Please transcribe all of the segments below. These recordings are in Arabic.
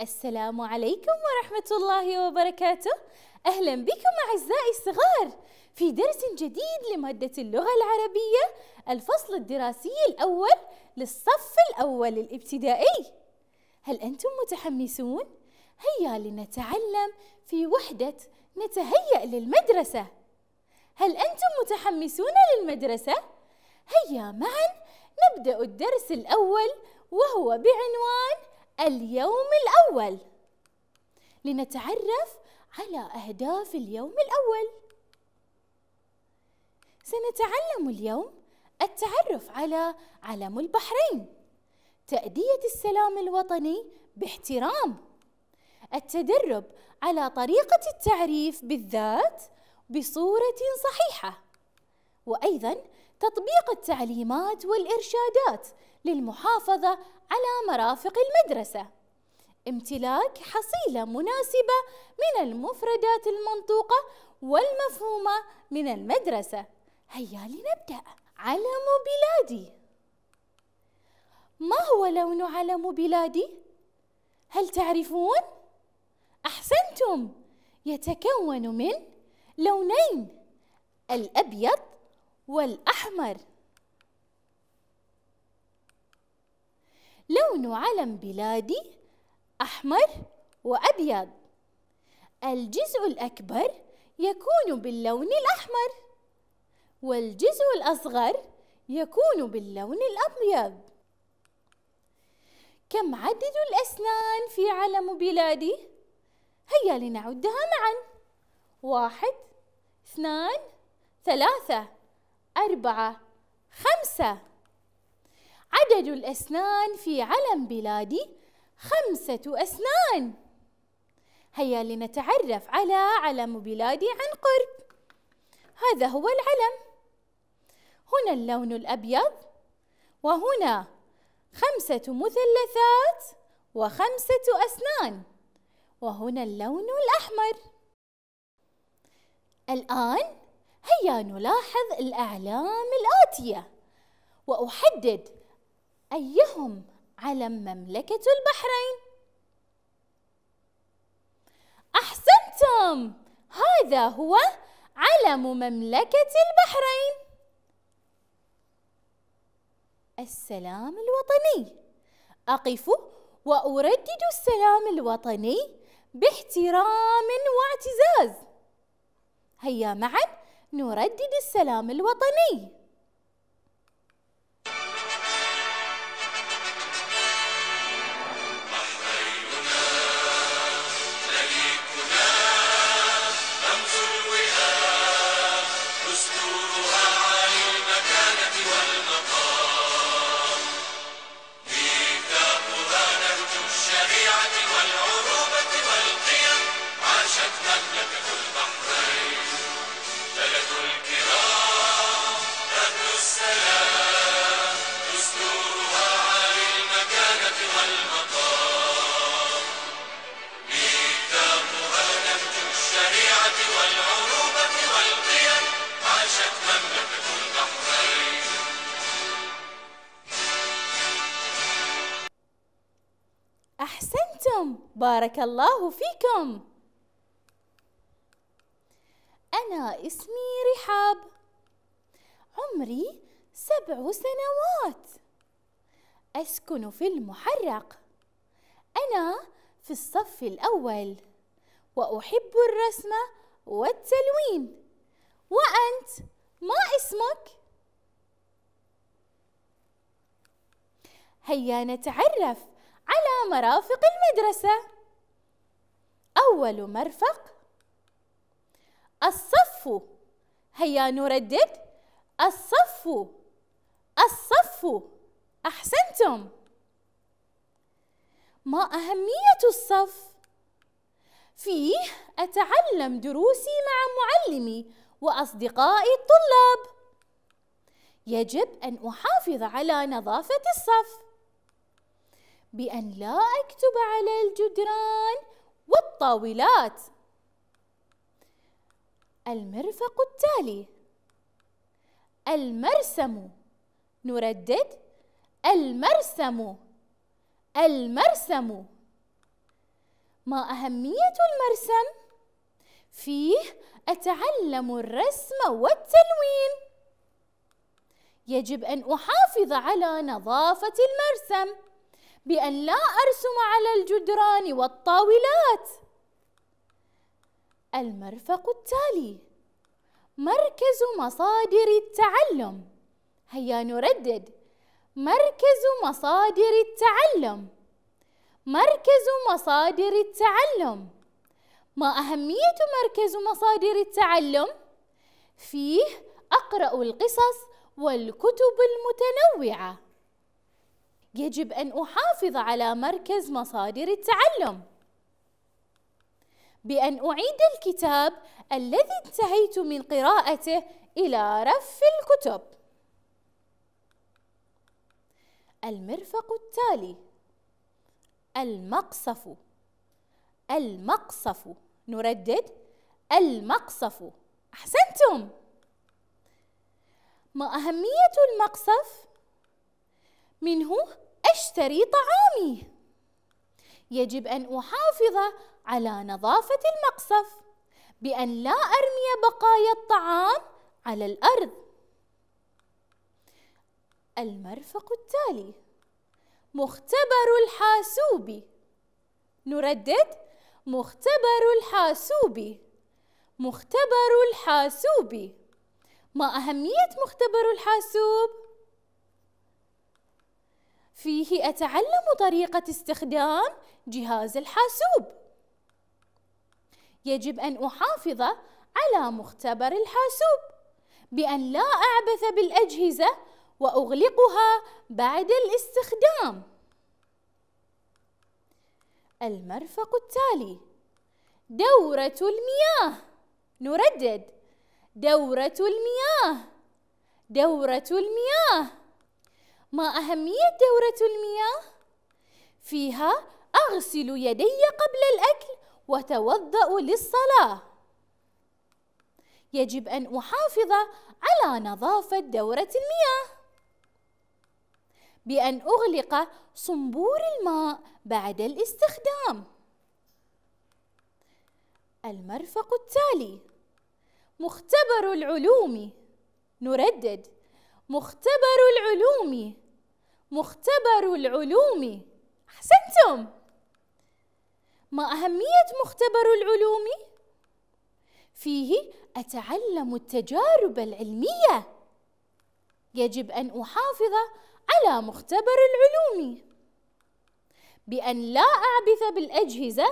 السلام عليكم ورحمة الله وبركاته أهلا بكم أعزائي الصغار في درس جديد لمادة اللغة العربية الفصل الدراسي الأول للصف الأول الابتدائي هل أنتم متحمسون؟ هيا لنتعلم في وحدة نتهيأ للمدرسة هل أنتم متحمسون للمدرسة؟ هيا معا نبدأ الدرس الأول وهو بعنوان اليوم الأول لنتعرف على أهداف اليوم الأول سنتعلم اليوم التعرف على علم البحرين تأدية السلام الوطني باحترام التدرب على طريقة التعريف بالذات بصورة صحيحة وأيضا تطبيق التعليمات والإرشادات للمحافظة على مرافق المدرسة امتلاك حصيلة مناسبة من المفردات المنطوقة والمفهومة من المدرسة هيا لنبدأ علم بلادي ما هو لون علم بلادي؟ هل تعرفون؟ أحسنتم يتكون من لونين الأبيض والأحمر لون علم بلادي أحمر وأبيض الجزء الأكبر يكون باللون الأحمر والجزء الأصغر يكون باللون الأبيض كم عدد الأسنان في علم بلادي؟ هيا لنعدها معا واحد اثنان ثلاثة أربعة خمسة عدد الأسنان في علم بلادي خمسة أسنان هيا لنتعرف على علم بلادي عن قرب هذا هو العلم هنا اللون الأبيض وهنا خمسة مثلثات وخمسة أسنان وهنا اللون الأحمر الآن هيا نلاحظ الأعلام الآتية وأحدد أيهم علم مملكة البحرين؟ أحسنتم! هذا هو علم مملكة البحرين السلام الوطني أقف وأردد السلام الوطني باحترام واعتزاز هيا معا نردد السلام الوطني بارك الله فيكم أنا اسمي رحاب عمري سبع سنوات أسكن في المحرق أنا في الصف الأول وأحب الرسم والتلوين وأنت ما اسمك؟ هيا نتعرف على مرافق المدرسة أول مرفق الصف هيا نردد الصف الصف أحسنتم ما أهمية الصف؟ فيه أتعلم دروسي مع معلمي وأصدقائي الطلاب يجب أن أحافظ على نظافة الصف بأن لا أكتب على الجدران والطاولات المرفق التالي المرسم نردد المرسم المرسم ما أهمية المرسم؟ فيه أتعلم الرسم والتلوين يجب أن أحافظ على نظافة المرسم بأن لا أرسم على الجدران والطاولات المرفق التالي مركز مصادر التعلم هيا نردد مركز مصادر التعلم مركز مصادر التعلم ما أهمية مركز مصادر التعلم؟ فيه أقرأ القصص والكتب المتنوعة يجب أن أحافظ على مركز مصادر التعلم بأن أعيد الكتاب الذي انتهيت من قراءته إلى رف الكتب المرفق التالي المقصف المقصف نردد المقصف أحسنتم ما أهمية المقصف؟ منه أشتري طعامي يجب أن أحافظ على نظافة المقصف بأن لا أرمي بقايا الطعام على الأرض المرفق التالي مختبر الحاسوب نردد مختبر الحاسوب مختبر الحاسوب ما أهمية مختبر الحاسوب؟ فيه أتعلم طريقة استخدام جهاز الحاسوب يجب أن أحافظ على مختبر الحاسوب بأن لا أعبث بالأجهزة وأغلقها بعد الاستخدام المرفق التالي دورة المياه نردد دورة المياه دورة المياه ما أهمية دورة المياه؟ فيها أغسل يدي قبل الأكل وتوضأ للصلاة يجب أن أحافظ على نظافة دورة المياه بأن أغلق صنبور الماء بعد الاستخدام المرفق التالي مختبر العلوم نردد مختبر العلوم مختبر العلوم أحسنتم ما أهمية مختبر العلوم؟ فيه أتعلم التجارب العلمية يجب أن أحافظ على مختبر العلوم بأن لا أعبث بالأجهزة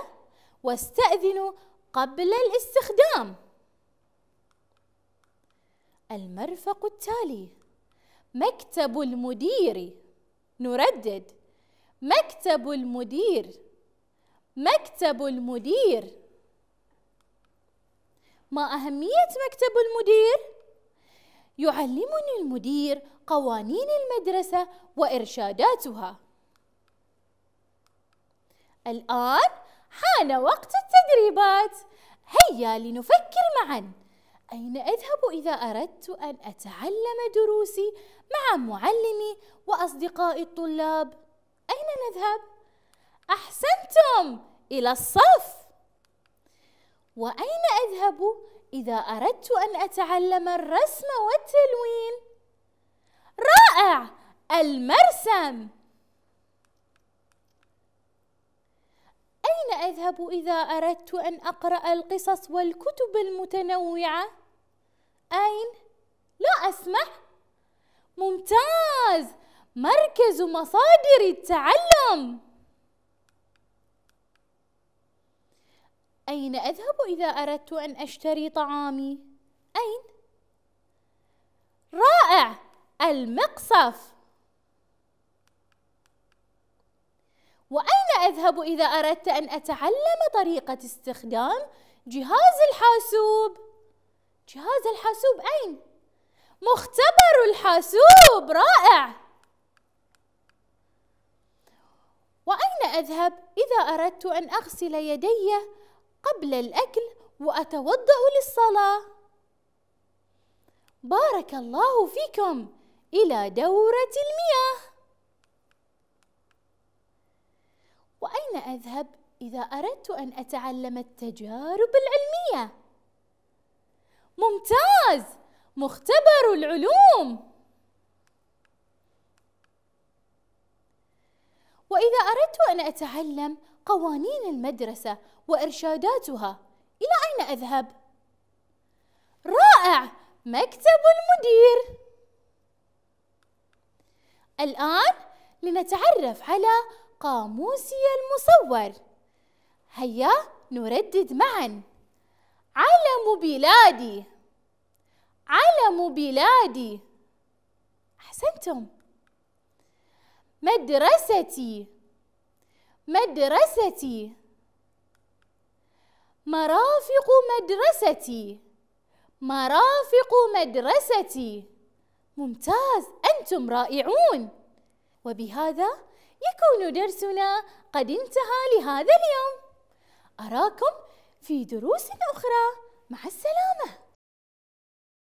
واستأذن قبل الاستخدام المرفق التالي مكتب المدير نردد مكتب المدير مكتب المدير ما أهمية مكتب المدير؟ يعلمني المدير قوانين المدرسة وإرشاداتها الآن حان وقت التدريبات هيا لنفكر معاً أين أذهب إذا أردت أن أتعلم دروسي مع معلمي وأصدقائي الطلاب؟ أين نذهب؟ أحسنتم إلى الصف وأين أذهب إذا أردت أن أتعلم الرسم والتلوين؟ رائع المرسم أين أذهب إذا أردت أن أقرأ القصص والكتب المتنوعة؟ أين؟ لا أسمع ممتاز مركز مصادر التعلم أين أذهب إذا أردت أن أشتري طعامي؟ أين؟ رائع المقصف وأين أذهب إذا أردت أن أتعلم طريقة استخدام جهاز الحاسوب؟ جهاز الحاسوب أين؟ مختبر الحاسوب رائع وأين أذهب إذا أردت أن أغسل يدي قبل الأكل وأتوضأ للصلاة؟ بارك الله فيكم إلى دورة المياه وأين أذهب إذا أردت أن أتعلم التجارب العلمية؟ مختبر العلوم وإذا أردت أن أتعلم قوانين المدرسة وإرشاداتها إلى أين أذهب؟ رائع مكتب المدير الآن لنتعرف على قاموسي المصور هيا نردد معا علم بلادي علم بلادي أحسنتم مدرستي مدرستي مرافق مدرستي مرافق مدرستي ممتاز أنتم رائعون وبهذا يكون درسنا قد انتهى لهذا اليوم أراكم في دروس أخرى مع السلامة